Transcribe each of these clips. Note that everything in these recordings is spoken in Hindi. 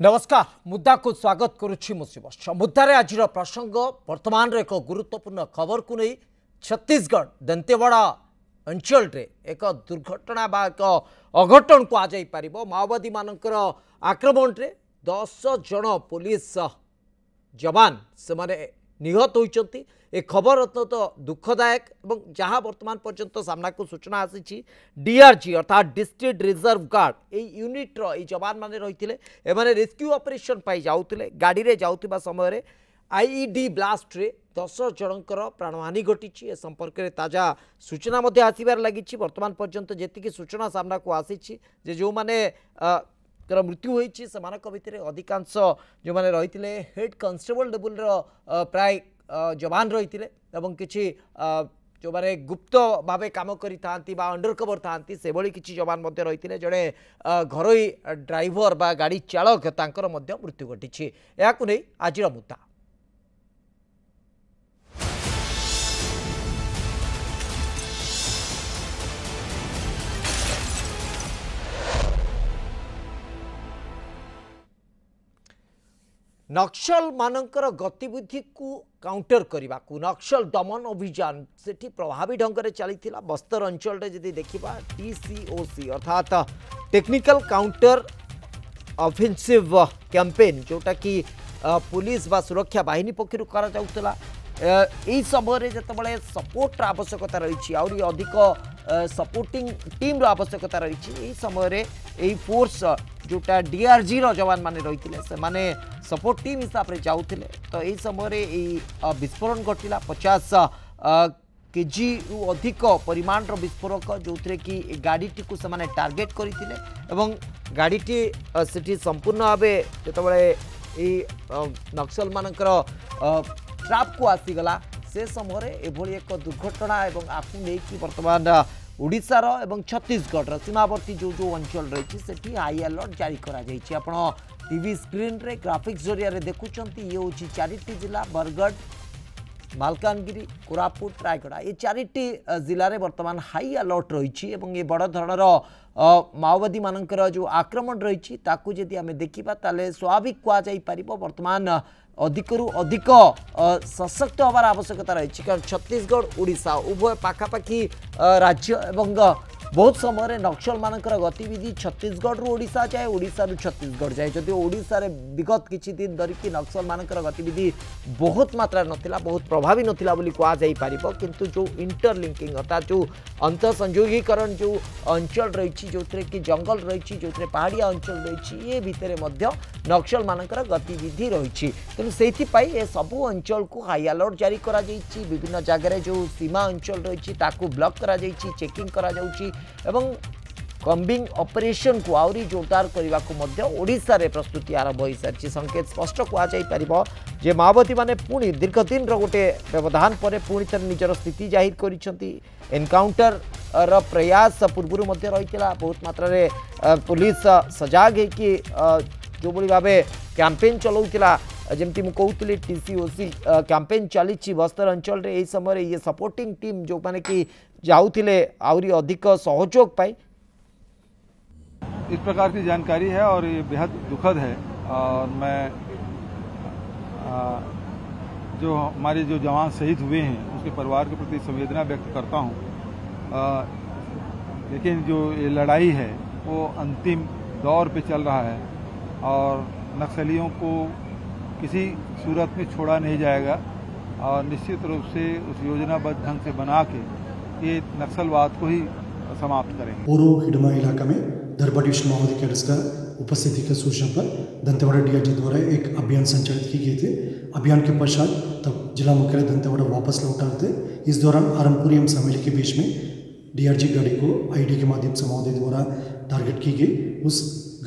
ନମସ୍କାର ମୁଦାକୁ ସ୍ୱାଗତ କରୁଛି ମୁଁ ଶିବର୍ଷ ମୁଦାରେ ଆଜିର ପ୍ରସଙ୍ଗ ବର୍ତ୍ତମାନର ଏକ ଗୁରୁତ୍ୱପୂର୍ଣ୍ଣ ଖବରକୁ ନେଇ ଛତିଶଗଡ଼ ଦନ୍ତେବାଡ଼ା ଅଞ୍ଚଳରେ ଏକ ଦୁର୍ଘଟଣା ବା ଏକ ଅଘଟଣ କୁହାଯାଇପାରିବ ମାଓବାଦୀମାନଙ୍କର ଆକ୍ରମଣରେ ଦଶ ଜଣ ପୋଲିସ ଯବାନ ସେମାନେ নিহত হয়েছেন এ খবর অত্যন্ত দুঃখদায়ক এবং যা বর্তমান পর্যন্ত সামনাকু সূচনা আসিছি ডিআরজি অর্থাৎ ডিস্ট্রিক্ট রিজর্ভ গার্ড এই ইউনিট্র এই যবান মানে রয়েছে এমানে রেস্ক্যু অপরেসন পাই যাওলে গাড়ি যাওয়া সময় আইইডি ব্লাস্টরে দশ জনকর প্রাণহানি ঘটিছে এ সম্পর্কের তাজা সূচনা আসবার লাগিছি বর্তমান পর্যন্ত যেত সূচনা সামনাকু আসিছি যে যে ମୃତ୍ୟୁ ହୋଇଛି ସେମାନଙ୍କ ଭିତରେ ଅଧିକାଂଶ ଯେଉଁମାନେ ରହିଥିଲେ ହେଡ଼୍ କନଷ୍ଟେବଲ ଡେବୁଲ୍ର ପ୍ରାୟ ଯବାନ ରହିଥିଲେ ଏବଂ କିଛି ଯେଉଁମାନେ ଗୁପ୍ତ ଭାବେ କାମ କରିଥାନ୍ତି ବା ଅଣ୍ଡର କଭର୍ ଥାଆନ୍ତି ସେଭଳି କିଛି ଯବାନ ମଧ୍ୟ ରହିଥିଲେ ଜଣେ ଘରୋଇ ଡ୍ରାଇଭର ବା ଗାଡ଼ି ଚାଳକ ତାଙ୍କର ମଧ୍ୟ ମୃତ୍ୟୁ ଘଟିଛି ଏହାକୁ ନେଇ ଆଜିର ମୁତା ନକ୍ସଲମାନଙ୍କର ଗତିବିଧିକୁ କାଉଣ୍ଟର କରିବାକୁ ନକ୍ସଲ ଦମନ ଅଭିଯାନ ସେଠି ପ୍ରଭାବୀ ଢଙ୍ଗରେ ଚାଲିଥିଲା ବସ୍ତର ଅଞ୍ଚଳରେ ଯଦି ଦେଖିବା ଟିସିଓସି ଅର୍ଥାତ୍ ଟେକ୍ନିକାଲ କାଉଣ୍ଟର ଅଫେନ୍ସିଭ୍ କ୍ୟାମ୍ପେନ୍ ଯେଉଁଟାକି ପୁଲିସ ବା ସୁରକ୍ଷା ବାହିନୀ ପକ୍ଷରୁ କରାଯାଉଥିଲା यही समय जितेबाला सपोर्टर आवश्यकता रही आधिक सपोर्टिंग टीम रवश्यकता रही समय फोर्स जोटा डीआरजी जवान मैंने रही है सपोर्ट टीम हिसाब से जाते तो यही समय विस्फोरण घटला पचास के जी अधिक परिमाण विस्फोरक जो थे कि गाड़ीटी को से टार्गेट करते गाड़ीटी से संपूर्ण भाव जो नक्सल मानक ट्राप को आसीगला से समय यह दुर्घटना और आपको लेकिन बर्तमान ओडार एवं छत्तीशगढ़ सीमावर्ती जो जो अंचल रही हाई आलर्ट जारी करक्रीन में ग्राफिक्स जरिया देखुं ये हूँ चार जिला बरगढ़ मलकानगि कोरापुट रायगढ़ ये चार जिले में बर्तमान हाई आलर्ट रही बड़धरणर माओवादी मानकर जो आक्रमण रही आम देखा तेल स्वाभाविक कह बर्तमान ଅଧିକରୁ ଅଧିକ ସଶକ୍ତ ହେବାର ଆବଶ୍ୟକତା ରହିଛି କାରଣ ଛତିଶଗଡ଼ ଓଡ଼ିଶା ଉଭୟ ପାଖାପାଖି ରାଜ୍ୟ ଏବଂ बहुत समय नक्सल मान गिधि छत्तीशगढ़ ओडा जाए ओडु छत्तीशगढ़ जाए जदिशार विगत किसी दिन धरिकी नक्सल मान गिधि बहुत मात्र ना बहुत प्रभावी ना कहपर कितु जो इंटरलींकिंग अर्थात जो अंत संयोगीकरण जो अंचल रही जो थे कि जंगल रही जो थे पहाड़िया अंचल रही ये भितर नक्सल मान गिधि रही तेनाली सब अंचल को हाई आलर्ट जारी करा विभिन्न जगह जो सीमा अंचल रही ब्लक कर चेकिंग करा कराऊँगी एवं कम्बिंग ऑपरेशन को आहरी जोरदार करने कोशारे प्रस्तुति आरंभ हो सारी संकेत स्पष्ट कहुपर जे माओवादी मैंने पुणी दीर्घ दिन रोटे व्यवधान पर पुणी थे निजर स्थित जाहिर कर करनकाउंटर रयास पूर्व रही बहुत मात्र पुलिस सजग हो कि जो भाई भाव कैंपेन चलाऊला जमी मुझी टीसी ओसी कैंपेन चली बस्तर अंचल ये समय ये सपोर्टिंग टीम जो मैंने कि जाऊे आहरी अधिक सहयोग पाई इस प्रकार की जानकारी है और ये बेहद दुखद है और मैं आ, जो हमारे जो जवान शहीद हुए हैं उसके परिवार के प्रति संवेदना व्यक्त करता हूँ लेकिन जो ये लड़ाई है वो अंतिम दौर पे चल रहा है और नक्सलियों को किसी सूरत में छोड़ा नहीं जाएगा और निश्चित रूप से उस योजनाबद्ध ढंग से बना के ये नक्सलवाद को ही समाप्त करें पूर्व हिडमा इलाका में धरपट माओवादी कैडेट्स का उपस्थिति के सूचना पर दंतेवाड़ा डीआईजी द्वारा एक अभियान संचालित किए गए थे अभियान के पश्चात तब जिला मुख्यालय दंतेवाड़ा वापस लौट थे इस दौरान आरमपुरी एम सम्मेलन के बीच में डीआरजी गाड़ी को आईडी के माध्यम से महोदय द्वारा टारगेट की गई उस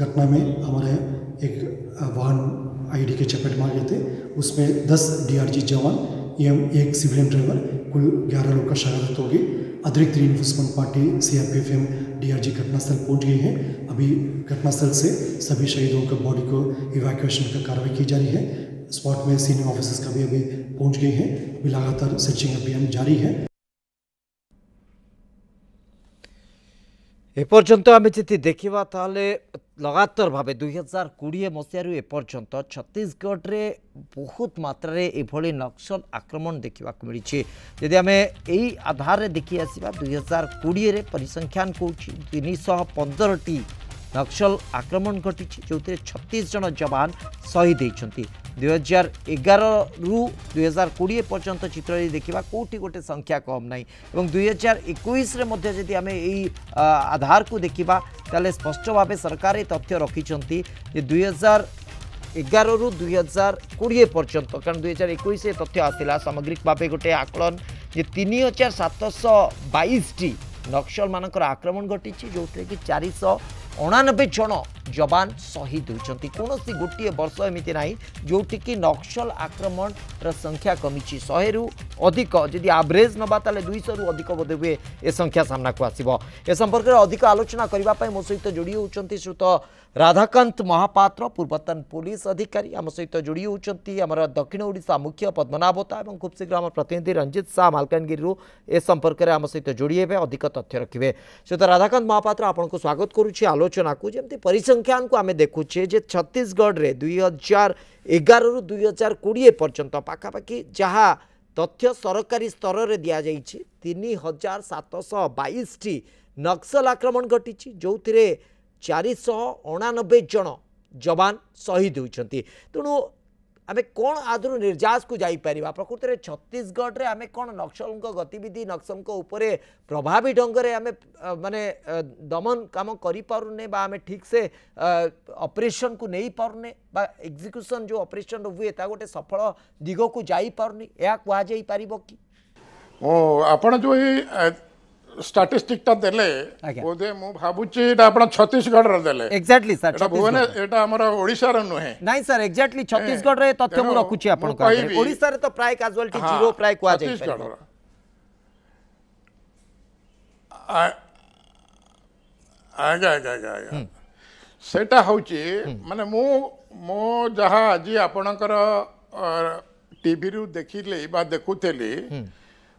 घटना में हमारे एक वाहन आईडी के चपेट में आ गए थे उसमें दस डीआरजी जवान एवं एक सिविलियन ड्राइवर कुल ग्यारह लोग का शहादत गई अतिरिक्त reinforcement party C R P F M D R G घटनास्थल पहुँच गई है अभी घटनास्थल से सभी शहीदों के बॉडी को इवैक्यूएशन का कार्रवाई की जा रही है स्पॉट में सीनियर ऑफिसर्स का भी अभी पहुँच गए हैं अभी लगातार सर्चिंग अभियान जारी है এ পর্যন্ত আমি যদি দেখিবা তাহলে ଲଗାତାର ଭାବେ ଦୁଇହଜାର କୋଡ଼ିଏ ମସିହାରୁ ଏପର୍ଯ୍ୟନ୍ତ ଛତିଶଗଡ଼ରେ ବହୁତ ମାତ୍ରାରେ ଏଭଳି ନକ୍ସଲ ଆକ୍ରମଣ ଦେଖିବାକୁ ମିଳିଛି ଯଦି ଆମେ ଏଇ ଆଧାରରେ ଦେଖି ଆସିବା ଦୁଇହଜାର କୋଡ଼ିଏରେ ପରିସଂଖ୍ୟାନ କହୁଛି ତିନିଶହ ପନ୍ଦରଟି ନକ୍ସଲ ଆକ୍ରମଣ ଘଟିଛି ଯେଉଁଥିରେ ଛତିଶ ଜଣ ଯବାନ ଶହୀଦ ହୋଇଛନ୍ତି ଦୁଇହଜାର ଏଗାରରୁ ଦୁଇହଜାର କୋଡ଼ିଏ ପର୍ଯ୍ୟନ୍ତ ଚିତ୍ରରେ ଦେଖିବା କେଉଁଠି ଗୋଟେ ସଂଖ୍ୟା କମ୍ ନାହିଁ ଏବଂ ଦୁଇହଜାର ଏକୋଇଶରେ ମଧ୍ୟ ଯଦି ଆମେ ଏଇ ଆଧାରକୁ ଦେଖିବା ତାହେଲେ ସ୍ପଷ୍ଟ ଭାବେ ସରକାର ଏ ତଥ୍ୟ ରଖିଛନ୍ତି ଯେ ଦୁଇହଜାର ଏଗାରରୁ ଦୁଇହଜାର କୋଡ଼ିଏ ପର୍ଯ୍ୟନ୍ତ କାରଣ ଦୁଇହଜାର ଏକୋଇଶ ଏ ତଥ୍ୟ ଆସିଲା ସାମଗ୍ରିକ ଭାବେ ଗୋଟେ ଆକଳନ ଯେ ତିନି ହଜାର ସାତଶହ ବାଇଶଟି ନକ୍ସଲମାନଙ୍କର ଆକ୍ରମଣ ଘଟିଛି ଯେଉଁଥିରେ କି ଚାରିଶହ ଅଣାନବେ ଜଣ ଯବାନ ଶହୀଦ ହୋଇଛନ୍ତି କୌଣସି ଗୋଟିଏ ବର୍ଷ ଏମିତି ନାହିଁ ଯେଉଁଠିକି ନକ୍ସଲ ଆକ୍ରମଣର ସଂଖ୍ୟା କମିଛି ଶହେରୁ ଅଧିକ ଯଦି ଆଭରେଜ୍ ନେବା ତାହେଲେ ଦୁଇଶହରୁ ଅଧିକ ବୋଧହୁଏ ଏ ସଂଖ୍ୟା ସାମ୍ନାକୁ ଆସିବ ଏ ସମ୍ପର୍କରେ ଅଧିକ ଆଲୋଚନା କରିବା ପାଇଁ ମୋ ସହିତ ଯୋଡ଼ି ହେଉଛନ୍ତି ଶ୍ରୁତ ରାଧାକାନ୍ତ ମହାପାତ୍ର ପୂର୍ବତନ ପୋଲିସ ଅଧିକାରୀ ଆମ ସହିତ ଯୋଡ଼ି ହେଉଛନ୍ତି ଆମର ଦକ୍ଷିଣ ଓଡ଼ିଶା ମୁଖ୍ୟ ପଦ୍ମନାଭତା ଏବଂ ଖୁବ୍ ଶୀଘ୍ର ଆମ ପ୍ରତିନିଧି ରଞ୍ଜିତ ଶାହା ମାଲକାନଗିରିରୁ ଏ ସମ୍ପର୍କରେ ଆମ ସହିତ ଯୋଡ଼ି ହେବେ ଅଧିକ ତଥ୍ୟ ରଖିବେ ଶ୍ରୁତ ରାଧାକାନ୍ତ ମହାପାତ୍ର ଆପଣଙ୍କୁ ସ୍ୱାଗତ କରୁଛି ଆଲୋଚନାକୁ ଯେମିତି ପରିଚୟ ସଂଖ୍ୟାଙ୍କୁ ଆମେ ଦେଖୁଛେ ଯେ ଛତିଶଗଡ଼ରେ ଦୁଇହଜାର ଏଗାରରୁ ଦୁଇହଜାର କୋଡ଼ିଏ ପର୍ଯ୍ୟନ୍ତ ପାଖାପାଖି ଯାହା ତଥ୍ୟ ସରକାରୀ ସ୍ତରରେ ଦିଆଯାଇଛି ତିନି ହଜାର ସାତଶହ ବାଇଶଟି ନକ୍ସଲ ଆକ୍ରମଣ ଘଟିଛି ଯେଉଁଥିରେ ଚାରିଶହ ଅଣାନବେ ଜଣ ଯବାନ ଶହୀଦ ହୋଇଛନ୍ତି ତେଣୁ आम कौन आदर निर्जास को जापर प्रकृत में छत्तीसगढ़ में आम कौन नक्सल गतिविधि नक्सल प्रभावी ढंग से आम मानने दमन कम करें आम ठीक से अपरेसन को नहीं पारने एक्जिक्यूशन जो अपरेसन हुए गोटे सफल दिग को जापार कह कि आप जो স্ট্যাটিস্টিকটা দেলে বোধে মু ভাবুছি এটা আপনার ছত্তিশগড় র দেলে এক্স্যাক্টলি স্যার ভুবনে এটা আমার ওড়িশার নহে নাই স্যার এক্স্যাক্টলি ছত্তিশগড় রে তথ্য মু রাখুছি আপনার কাছে ওড়িশা রে তো প্রায় ক্যাজুয়ালিটি জিরো প্রায় কোয়া যাই ছত্তিশগড় র আজ্ঞা আজ্ঞা আজ্ঞা আজ্ঞা সেটা হচ্ছে মানে মু মো যাহা আজি আপনার টিভি রু দেখিলে বা দেখুতেলি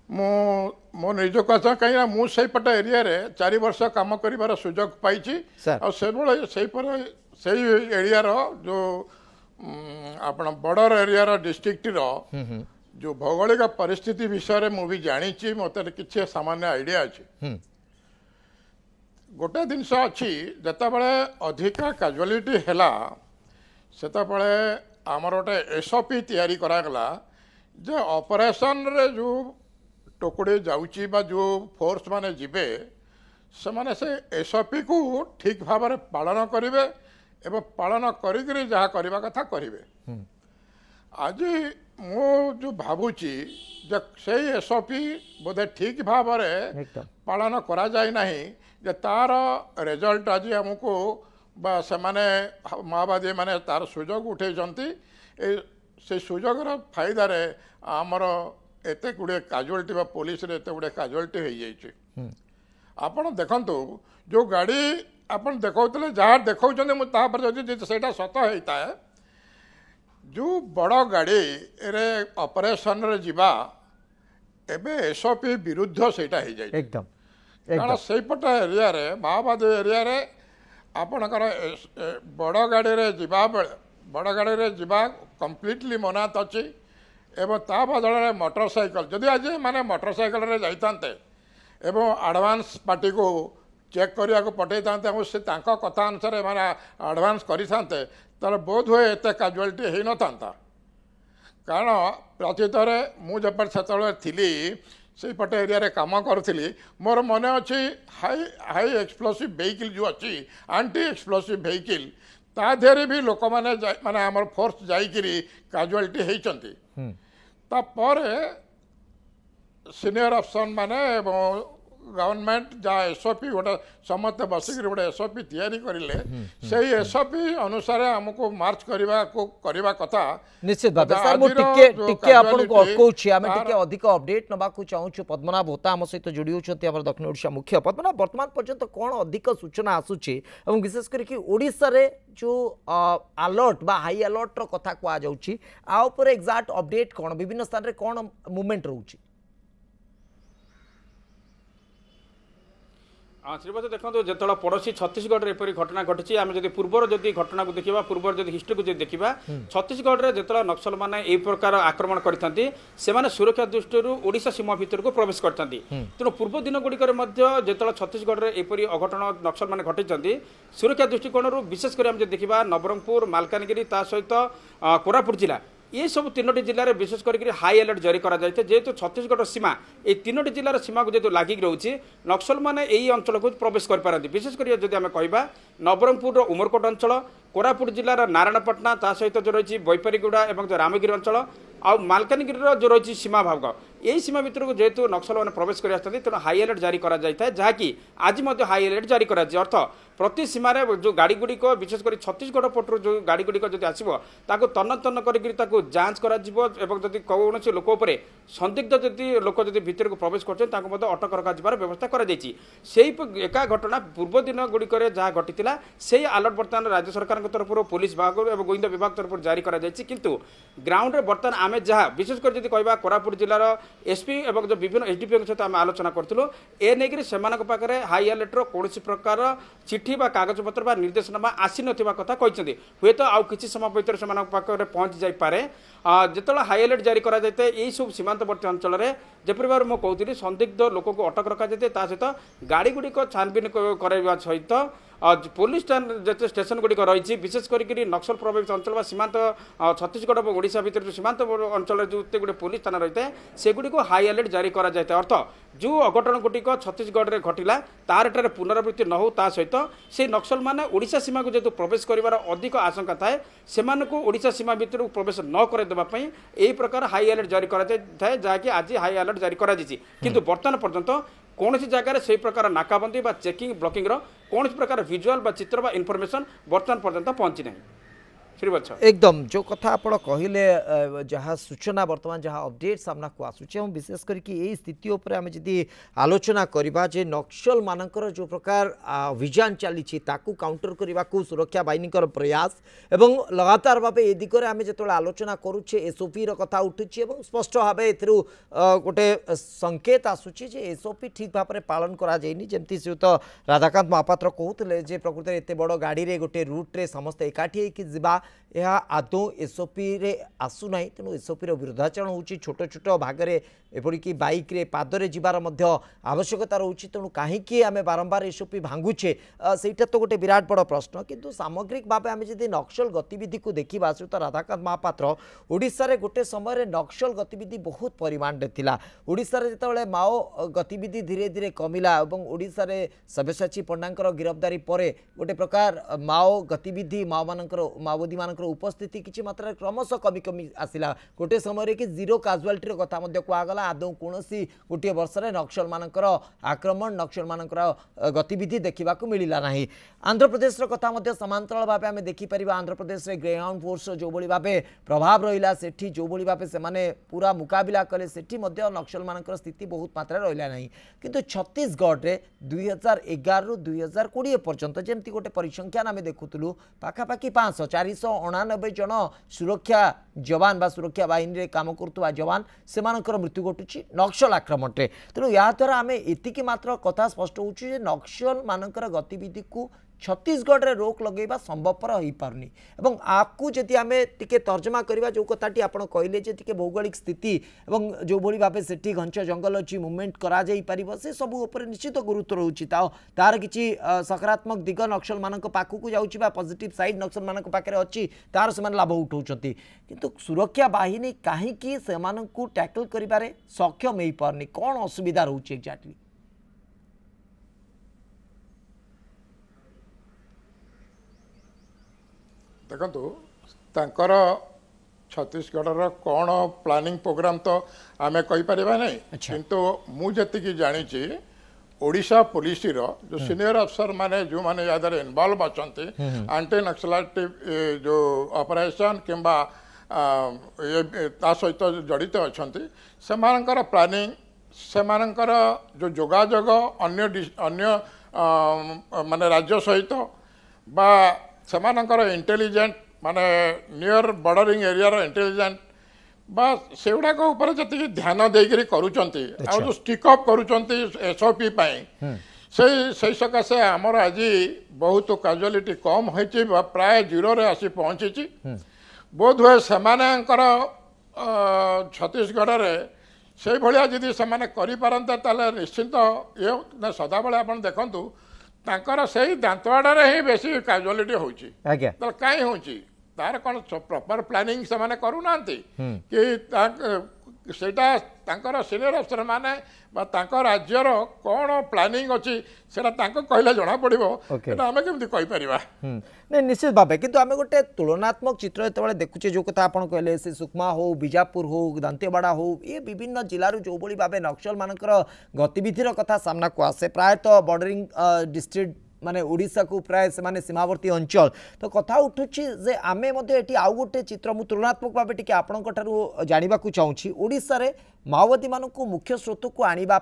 ମୁଁ ମୋ ନିଜ କଥା କାହିଁକିନା ମୁଁ ସେଇପଟ ଏରିଆରେ ଚାରି ବର୍ଷ କାମ କରିବାର ସୁଯୋଗ ପାଇଛି ଆଉ ସେଭଳି ସେଇପରି ସେଇ ଏରିଆର ଯେଉଁ ଆପଣ ବର୍ଡ଼ର ଏରିଆର ଡିଷ୍ଟ୍ରିକ୍ଟର ଯେଉଁ ଭୌଗୋଳିକ ପରିସ୍ଥିତି ବିଷୟରେ ମୁଁ ବି ଜାଣିଛି ମୋତେ କିଛି ସାମାନ୍ୟ ଆଇଡ଼ିଆ ଅଛି ଗୋଟେ ଜିନିଷ ଅଛି ଯେତେବେଳେ ଅଧିକା କାଜୁଆଲିଟି ହେଲା ସେତେବେଳେ ଆମର ଗୋଟେ ଏସ୍ଓପି ତିଆରି କରାଗଲା ଯେ ଅପରେସନରେ ଯେଉଁ ଟୁକୁଡ଼ି ଯାଉଛି ବା ଯେଉଁ ଫୋର୍ସମାନେ ଯିବେ ସେମାନେ ସେ ଏସ୍ଓପିକୁ ଠିକ୍ ଭାବରେ ପାଳନ କରିବେ ଏବଂ ପାଳନ କରିକିରି ଯାହା କରିବା କଥା କରିବେ ଆଜି ମୁଁ ଯେଉଁ ଭାବୁଛି ଯେ ସେଇ ଏସ୍ଓପି ବୋଧେ ଠିକ୍ ଭାବରେ ପାଳନ କରାଯାଇ ନାହିଁ ଯେ ତାର ରେଜଲ୍ଟ ଆଜି ଆମକୁ ବା ସେମାନେ ମାଓବାଦୀମାନେ ତାର ସୁଯୋଗ ଉଠାଇଛନ୍ତି ଏ ସେ ସୁଯୋଗର ଫାଇଦାରେ ଆମର एत गुड़े काजुआल्टी पुलिस गुड़े काजुआल्टी आप देखु जो गाड़ी आप देखते जहाँ देखते मुझे सत हो जो बड़ गाड़ी रे अपरेसन जीवा एवं एसओपी विरुद्ध से एकदम कहींपट एरिया माओवादी एरिया आप बड़ गाड़ी जीवा बड़ गाड़ी जीवा कम्प्लीटली मना अच्छी ଏବଂ ତା ବଦଳରେ ମଟରସାଇକେଲ ଯଦି ଆଜି ଏମାନେ ମାନେ ମଟରସାଇକେଲରେ ଯାଇଥାନ୍ତେ ଏବଂ ଆଡ଼ଭାନ୍ସ ପାର୍ଟିକୁ ଚେକ୍ କରିବାକୁ ପଠାଇଥାନ୍ତେ ଏବଂ ସେ ତାଙ୍କ କଥା ଅନୁସାରେ ଏମାନେ ଆଡ଼ଭାନ୍ସ କରିଥାନ୍ତେ ତାହେଲେ ବୋଧ ହୁଏ ଏତେ କାଜୁଆଲିଟି ହୋଇନଥାନ୍ତା କାରଣ ପ୍ରତୀତରେ ମୁଁ ଯେପଟେ ସେତେବେଳେ ଥିଲି ସେଇପଟେ ଏରିଆରେ କାମ କରୁଥିଲି ମୋର ମନେ ଅଛି ହାଇ ହାଇ ଏକ୍ସପ୍ଲୋସିଭ୍ ଭେହିକିଲ୍ ଯେଉଁ ଅଛି ଆଣ୍ଟି ଏକ୍ସପ୍ଲୋସିଭ୍ ଭେହିକିଲ୍ ତା ଦେହରେ ବି ଲୋକମାନେ ମାନେ ଆମର ଫୋର୍ସ ଯାଇକିରି କାଜୁଆଲିଟି ହୋଇଛନ୍ତି তারপরে সিনিয়র অফিসার মানে ଗଭର୍ଣ୍ଣମେଣ୍ଟ ଯାହା ಎಸ್ ಒ ଗୋଟେ ସମସ୍ତେ ବସିକିରି ଗୋଟେ ଏସ୍ ଓ ତିଆରି କରିଲେ ସେଇ ଏସ୍ ଓ ଅନୁସାରେ ଆମକୁ ମାର୍ଚ୍ଚ କରିବାକୁ କରିବା କଥା ନିଶ୍ଚିତ ଭାବେ ସାର୍ ମୁଁ ଟିକେ ଟିକେ ଆପଣଙ୍କୁ ଅଟକାଉଛି ଆମେ ଟିକେ ଅଧିକ ଅପଡେଟ୍ ନେବାକୁ ଚାହୁଁଛୁ ପଦ୍ମନାଭ ହୋତା ଆମ ସହିତ ଯୋଡ଼ି ହେଉଛନ୍ତି ଆମର ଦକ୍ଷିଣ ଓଡ଼ିଶା ମୁଖ୍ୟ ପଦ୍ମନାଭ ବର୍ତ୍ତମାନ ପର୍ଯ୍ୟନ୍ତ କ'ଣ ଅଧିକ ସୂଚନା ଆସୁଛି ଏବଂ ବିଶେଷ କରିକି ଓଡ଼ିଶାରେ ଯେଉଁ ଆଲର୍ଟ ବା ହାଇ ଆଲର୍ଟର କଥା କୁହାଯାଉଛି ଆ ଉପରେ ଏକ୍ଜାକ୍ଟ ଅପଡେଟ୍ କ'ଣ ବିଭିନ୍ନ ସ୍ଥାନରେ କ'ଣ ମୁଭମେଣ୍ଟ ରହୁଛି ହଁ ଶ୍ରୀପତି ଦେଖନ୍ତୁ ଯେତେବେଳେ ପଡ଼ୋଶୀ ଛତିଶଗଡ଼ରେ ଏପରି ଘଟଣା ଘଟିଛି ଆମେ ଯଦି ପୂର୍ବର ଯଦି ଘଟଣାକୁ ଦେଖିବା ପୂର୍ବର ଯଦି ହିଷ୍ଟ୍ରିକୁ ଯଦି ଦେଖିବା ଛତିଶଗଡ଼ରେ ଯେତେବେଳେ ନକ୍ସଲମାନେ ଏହି ପ୍ରକାର ଆକ୍ରମଣ କରିଥାନ୍ତି ସେମାନେ ସୁରକ୍ଷା ଦୃଷ୍ଟିରୁ ଓଡ଼ିଶା ସୀମା ଭିତରକୁ ପ୍ରବେଶ କରିଥାନ୍ତି ତେଣୁ ପୂର୍ବ ଦିନଗୁଡ଼ିକରେ ମଧ୍ୟ ଯେତେବେଳେ ଛତିଶଗଡ଼ରେ ଏପରି ଅଘଟଣ ନକ୍ସଲମାନେ ଘଟିଛନ୍ତି ସୁରକ୍ଷା ଦୃଷ୍ଟିକୋଣରୁ ବିଶେଷ କରି ଆମେ ଯଦି ଦେଖିବା ନବରଙ୍ଗପୁର ମାଲକାନଗିରି ତା ସହିତ କୋରାପୁଟ ଜିଲ୍ଲା ଏସବୁ ତିନୋଟି ଜିଲ୍ଲାରେ ବିଶେଷ କରିକି ହାଇ ଆଲର୍ଟ ଜାରି କରାଯାଇଥାଏ ଯେହେତୁ ଛତିଶଗଡ଼ ସୀମା ଏହି ତିନୋଟି ଜିଲ୍ଲାର ସୀମାକୁ ଯେହେତୁ ଲାଗିକି ରହୁଛି ନକ୍ସଲମାନେ ଏହି ଅଞ୍ଚଳକୁ ପ୍ରବେଶ କରିପାରନ୍ତି ବିଶେଷ କରି ଯଦି ଆମେ କହିବା ନବରଙ୍ଗପୁରର ଉମରକୋଟ ଅଞ୍ଚଳ କୋରାପୁଟ ଜିଲ୍ଲାର ନାରାୟଣପାଟଣା ତା ସହିତ ଯେଉଁ ରହିଛି ବୈପାରିଗୁଡ଼ା ଏବଂ ଯେଉଁ ରାମଗିରି ଅଞ୍ଚଳ ଆଉ ମାଲକାନଗିରିର ଯେଉଁ ରହିଛି ସୀମାଭାଗ ଏହି ସୀମା ଭିତରକୁ ଯେହେତୁ ନକ୍ସଲମାନେ ପ୍ରବେଶ କରି ଆସିଥାନ୍ତି ତେଣୁ ହାଇ ଆଲର୍ଟ ଜାରି କରାଯାଇଥାଏ ଯାହାକି ଆଜି ମଧ୍ୟ ହାଇ ଆଲର୍ଟ ଜାରି କରାଯାଇଛି ଅର୍ଥ ପ୍ରତି ସୀମାରେ ଯେଉଁ ଗାଡ଼ିଗୁଡ଼ିକ ବିଶେଷ କରି ଛତିଶଗଡ଼ ପଟରୁ ଯେଉଁ ଗାଡ଼ିଗୁଡ଼ିକ ଯଦି ଆସିବ ତାକୁ ତନ୍ନ ତନ୍ନ କରିକି ତାକୁ ଯାଞ୍ଚ କରାଯିବ ଏବଂ ଯଦି କୌଣସି ଲୋକ ଉପରେ ସନ୍ଦିଗ୍ଧ ଯଦି ଲୋକ ଯଦି ଭିତରକୁ ପ୍ରବେଶ କରୁଛନ୍ତି ତାଙ୍କୁ ମଧ୍ୟ ଅଟକ ରଖାଯିବାର ବ୍ୟବସ୍ଥା କରାଯାଇଛି ସେଇ ଏକା ଘଟଣା ପୂର୍ବ ଦିନ ଗୁଡ଼ିକରେ ଯାହା ଘଟିଥିଲା ସେଇ ଆଲର୍ଟ ବର୍ତ୍ତମାନ ରାଜ୍ୟ ସରକାରଙ୍କ ତରଫରୁ ପୁଲିସ ବିଭାଗ ଏବଂ ଗୋଇନ୍ଦା ବିଭାଗ ତରଫରୁ ଜାରି କରାଯାଇଛି କିନ୍ତୁ ଗ୍ରାଉଣ୍ଡରେ ବର୍ତ୍ତମାନ ଆମେ ଯାହା ବିଶେଷ କରି ଯଦି କହିବା କୋରାପୁଟ ଜିଲ୍ଲାର ଏସ୍ପି ଏବଂ ଯେଉଁ ବିଭିନ୍ନ ଏସ୍ ଡି ପିଙ୍କ ସହିତ ଆମେ ଆଲୋଚନା କରିଥିଲୁ ଏ ନେଇକରି ସେମାନଙ୍କ ପାଖରେ ହାଇ ଆଲର୍ଟର କୌଣସି ପ୍ରକାର ଚିଠି ବା କାଗଜପତ୍ର ବା ନିର୍ଦ୍ଦେଶନାମା ଆସିନଥିବା କଥା କହିଛନ୍ତି ହୁଏତ ଆଉ କିଛି ସମୟ ଭିତରେ ସେମାନଙ୍କ ପାଖରେ ପହଞ୍ଚି ଯାଇପାରେ ଯେତେବେଳେ ହାଇ ଆଲର୍ଟ ଜାରି କରାଯାଇଥାଏ ଏହିସବୁ ସୀମାନ୍ତବର୍ତ୍ତୀ ଅଞ୍ଚଳରେ ଯେପରି ଭାବରେ ମୁଁ କହୁଥିଲି ସନ୍ଦିଗ୍ଧ ଲୋକଙ୍କୁ ଅଟକ ରଖାଯାଇଥାଏ ତା ସହିତ ଗାଡ଼ିଗୁଡ଼ିକ ଛାନ୍ଭିନ୍ କରାଇବା ସହିତ পুলিশ যেতে স্টেশন গুড়ি রয়েছে বিশেষ করি নক্সল প্রভাবিত অঞ্চল বা সীমান্ত ছত্তিশগড় এবং ওড়শা ভিতরে সীমান্ত অঞ্চলের যেতে গুড়ে পুলিশ থানা রয়েছে সেগুড়ি হাই আলর্ট জারি করা যায় অর্থ যে অঘটন গুড়িক ছত্তিশগড়ে ঘটিলা তার এটার পুনরাবৃত্তি নহু তা সহিত সেই নক্সল মানে ওড়শা সীমাকে যেহেতু প্রবেশ করবার অধিক আশঙ্কা থাকে সে ওড়শা সীমা ভিতরক প্রবেশ ন করে দেওয়া এই প্রকার হাই আলর্ট জারি করা যায় যা কি আজ হাই আলর্ট জারি করা যাই কিন্তু বর্তমান পর্যন্ত କୌଣସି ଜାଗାରେ ସେହି ପ୍ରକାର ନାକାବନ୍ଦୀ ବା ଚେକିଂ ବ୍ଲକିଂର କୌଣସି ପ୍ରକାର ଭିଜୁଆଲ୍ ବା ଚିତ୍ର ବା ଇନଫର୍ମେସନ୍ ବର୍ତ୍ତମାନ ପର୍ଯ୍ୟନ୍ତ ପହଞ୍ଚି ନାହିଁ একদম যে কথা আপনার কহিলে যা সূচনা বর্তমান যা অপডেট সামনাকু আসুছে এবং বিশেষ করি এই স্থিতি উপরে আমি যদি আলোচনা করা যে নক্সল মানকর যে প্রকার অভিযান চালিছে তাকে কাউন্টর করা সুরক্ষা বাহিনীকর প্রয়াস এবং লগাতার ভাবে এ দিগরে আমি যেত আলোচনা করুছে এসওপির কথা উঠুছে এবং স্পষ্ট ভাবে এর গোটে সংকেত আসুছে যে এসওপি ঠিক ভাবে পালন করা যায়নি যেমতি শ্রীযুক্ত রাধাকান্ত মহাপাত্র কুলে যে প্রকৃতির এত বড় গাড়ি গোটে রুট্রে সমস্ত একাঠি হয়ে যা ଏହା ଆଦୌ ଏସ୍ଓପିରେ ଆସୁନାହିଁ ତେଣୁ ଏସ୍ଓପିର ବିରୋଧାଚରଣ ହେଉଛି ଛୋଟ ଛୋଟ ଭାଗରେ ଏପରିକି ବାଇକ୍ରେ ପାଦରେ ଯିବାର ମଧ୍ୟ ଆବଶ୍ୟକତା ରହୁଛି ତେଣୁ କାହିଁକି ଆମେ ବାରମ୍ବାର ଏସ୍ଓପି ଭାଙ୍ଗୁଛେ ସେଇଟା ତ ଗୋଟେ ବିରାଟ ବଡ଼ ପ୍ରଶ୍ନ କିନ୍ତୁ ସାମଗ୍ରିକ ଭାବେ ଆମେ ଯଦି ନକ୍ସଲ ଗତିବିଧିକୁ ଦେଖିବା ଶ୍ରୀଯୁକ୍ତ ରାଧାକାନ୍ତ ମହାପାତ୍ର ଓଡ଼ିଶାରେ ଗୋଟେ ସମୟରେ ନକ୍ସଲ ଗତିବିଧି ବହୁତ ପରିମାଣରେ ଥିଲା ଓଡ଼ିଶାରେ ଯେତେବେଳେ ମାଓ ଗତିବିଧି ଧୀରେ ଧୀରେ କମିଲା ଏବଂ ଓଡ଼ିଶାରେ ସବ୍ୟସାଚୀ ପଣ୍ଡାଙ୍କର ଗିରଫଦାରୀ ପରେ ଗୋଟେ ପ୍ରକାର ମାଓ ଗତିବିଧି ମାଓମାନଙ୍କର ମାଓବାଦୀ ନଦୀମାନଙ୍କର ଉପସ୍ଥିତି କିଛି ମାତ୍ରାରେ କ୍ରମଶଃ କମି କମି ଆସିଲା ଗୋଟିଏ ସମୟରେ କି ଜିରୋ କାଜୁଆଲିଟିର କଥା ମଧ୍ୟ କୁହାଗଲା ଆଦୌ କୌଣସି ଗୋଟିଏ ବର୍ଷରେ ନକ୍ସଲମାନଙ୍କର ଆକ୍ରମଣ ନକ୍ସଲମାନଙ୍କର ଗତିବିଧି ଦେଖିବାକୁ ମିଳିଲା ନାହିଁ ଆନ୍ଧ୍ରପ୍ରଦେଶର କଥା ମଧ୍ୟ ସମାନ୍ତରାଳ ଭାବେ ଆମେ ଦେଖିପାରିବା ଆନ୍ଧ୍ରପ୍ରଦେଶରେ ଗ୍ରେହାଉଣ୍ଡ ଫୋର୍ସର ଯେଉଁଭଳି ଭାବେ ପ୍ରଭାବ ରହିଲା ସେଠି ଯେଉଁଭଳି ଭାବେ ସେମାନେ ପୁରା ମୁକାବିଲା କଲେ ସେଠି ମଧ୍ୟ ନକ୍ସଲମାନଙ୍କର ସ୍ଥିତି ବହୁତ ମାତ୍ରାରେ ରହିଲା ନାହିଁ କିନ୍ତୁ ଛତିଶଗଡ଼ରେ ଦୁଇ ହଜାର ଏଗାରରୁ ଦୁଇ ହଜାର କୋଡ଼ିଏ ପର୍ଯ୍ୟନ୍ତ ଯେମିତି ଗୋଟେ ପରିସଂଖ୍ୟାନ ଆମେ ଦେଖୁଥିଲୁ ପାଖାପାଖି ପାଞ୍ଚଶହ ଚାରିଶହ ଅଣାନବେ ଜଣ ସୁରକ୍ଷା ଯବାନ ବା ସୁରକ୍ଷା ବାହିନୀରେ କାମ କରୁଥିବା ଯବାନ ସେମାନଙ୍କର ମୃତ୍ୟୁ ଘଟୁଛି ନକ୍ସଲ ଆକ୍ରମଣରେ ତେଣୁ ଏହାଦ୍ୱାରା ଆମେ ଏତିକି ମାତ୍ର କଥା ସ୍ପଷ୍ଟ ହେଉଛୁ ଯେ ନକ୍ସଲମାନଙ୍କର ଗତିବିଧିକୁ छत्तीशगढ़ में रोक लगे संभवपर हो पारे एवं आपको जदि आम टे तर्जमा करवा जो कथाटी आप भौगोलिक स्थिति जो भाई भाव से घंच जंगल अच्छी मुवमेंट कर सब निश्चित गुरुत्व रोचे तार कि सकारात्मक दिग नक्सल मान जा पजिट सैड नक्सल मान पाखे अच्छी तार से लाभ उठाऊ कि सुरक्षा बाहन कहीं टैकल कर सक्षम हो पार नहीं कौन असुविधा रोचे एक्जाक्टली ଦେଖନ୍ତୁ ତାଙ୍କର ଛତିଶଗଡ଼ର କ'ଣ ପ୍ଲାନିଂ ପ୍ରୋଗ୍ରାମ ତ ଆମେ କହିପାରିବା ନାହିଁ କିନ୍ତୁ ମୁଁ ଯେତିକି ଜାଣିଛି ଓଡ଼ିଶା ପୋଲିସର ଯେଉଁ ସିନିୟର ଅଫିସରମାନେ ଯେଉଁମାନେ ଏହାଦେହରେ ଇନଭଲ୍ଭ ଅଛନ୍ତି ଆଣ୍ଟି ନକ୍ସଲାଟି ଯେଉଁ ଅପରେସନ୍ କିମ୍ବା ତା ସହିତ ଜଡ଼ିତ ଅଛନ୍ତି ସେମାନଙ୍କର ପ୍ଲାନିଂ ସେମାନଙ୍କର ଯେଉଁ ଯୋଗାଯୋଗ ଅନ୍ୟ ଅନ୍ୟ ମାନେ ରାଜ୍ୟ ସହିତ ବା ସେମାନଙ୍କର ଇଣ୍ଟେଲିଜେଣ୍ଟ ମାନେ ନିୟର ବର୍ଡରିଂ ଏରିଆର ଇଣ୍ଟେଲିଜେଣ୍ଟ ବା ସେଗୁଡ଼ାକ ଉପରେ ଯେତିକି ଧ୍ୟାନ ଦେଇକରି କରୁଛନ୍ତି ଆଉ ଯେଉଁ ଷ୍ଟିକଅପ୍ କରୁଛନ୍ତି ଏସ୍ଓପି ପାଇଁ ସେଇ ସେଇ ସକାଶେ ଆମର ଆଜି ବହୁତ କାଜୁଆଲିଟି କମ୍ ହୋଇଛି ବା ପ୍ରାୟ ଜିରୋରେ ଆସି ପହଞ୍ଚିଛି ବୋଧହୁଏ ସେମାନଙ୍କର ଛତିଶଗଡ଼ରେ ସେଇଭଳିଆ ଯଦି ସେମାନେ କରିପାରନ୍ତେ ତାହେଲେ ନିଶ୍ଚିନ୍ତ ଇଏ ସଦାବେଳେ ଆପଣ ଦେଖନ୍ତୁ ତାଙ୍କର ସେଇ ଦାନ୍ତଆଡ଼ରେ ହିଁ ବେଶୀ କାଜୁଆଲିଟି ହେଉଛି ତ କାହିଁ ହେଉଛି ତାର କ'ଣ ପ୍ରପର ପ୍ଲାନିଂ ସେମାନେ କରୁନାହାନ୍ତି କି ᱥᱮᱴᱟ ᱛᱟᱸᱠᱚᱨ ᱥᱤᱱᱤᱭᱚᱨ ᱚᱯᱥᱚᱨ ᱢᱟᱱᱮ ᱵᱟ ᱛᱟᱸᱠᱚᱨ ᱨᱟᱡ്യର ᱠᱚᱱᱚ ᱯᱞᱟᱱᱤᱝ ᱚᱪᱤ ᱥᱮᱨᱟ ᱛᱟᱸᱠᱚ ᱠᱚᱞᱮ ᱡᱚᱲᱟ ᱯᱟᱲᱤᱵᱚ ᱛᱚ ᱟᱢᱮ ᱠᱮᱢᱛᱤ ᱠᱚᱭ ᱯᱟᱨᱤᱣᱟ ᱱᱮ ᱱᱤᱥᱪᱚᱫ ᱵᱟᱵᱮ ᱠᱤᱱᱛᱩ ᱟᱢᱮ ᱜᱚᱴᱮ ᱛᱩᱞᱚᱱᱟᱛᱢᱠ ᱪᱤᱛᱨ ᱮᱛᱚᱵᱮ ᱫᱮᱠᱩᱪᱮ ᱡᱚᱠᱷᱚ ᱛᱟ ᱟᱯᱱᱚ ᱠᱚᱞᱮ ᱥᱮ ᱥᱩᱠᱢᱟ ᱦᱚ ᱵᱤᱡᱟᱯᱩᱨ ᱦᱚ ᱫᱟᱱᱛᱮᱵᱟᱲᱟ ᱦᱚ ᱮ ᱵᱤᱵᱤᱱᱱᱚ ᱡᱤᱞᱟᱹᱨᱩ ᱡᱚᱵᱚᱲᱤ ᱵᱟᱵ মানে ওড়িশাকু প্রায় সেমানে সীমাবর্তী অঞ্চল তো কথা উঠুছি যে আমি মধ্যে এটি আউ গোটে চিত্র মু তুলনাত্মক ভাবে টিকে আপনার জাঁয়া চাহুছি ওড়িশার মাওবাদী মানুষ মুখ্য স্রোতকু আনবা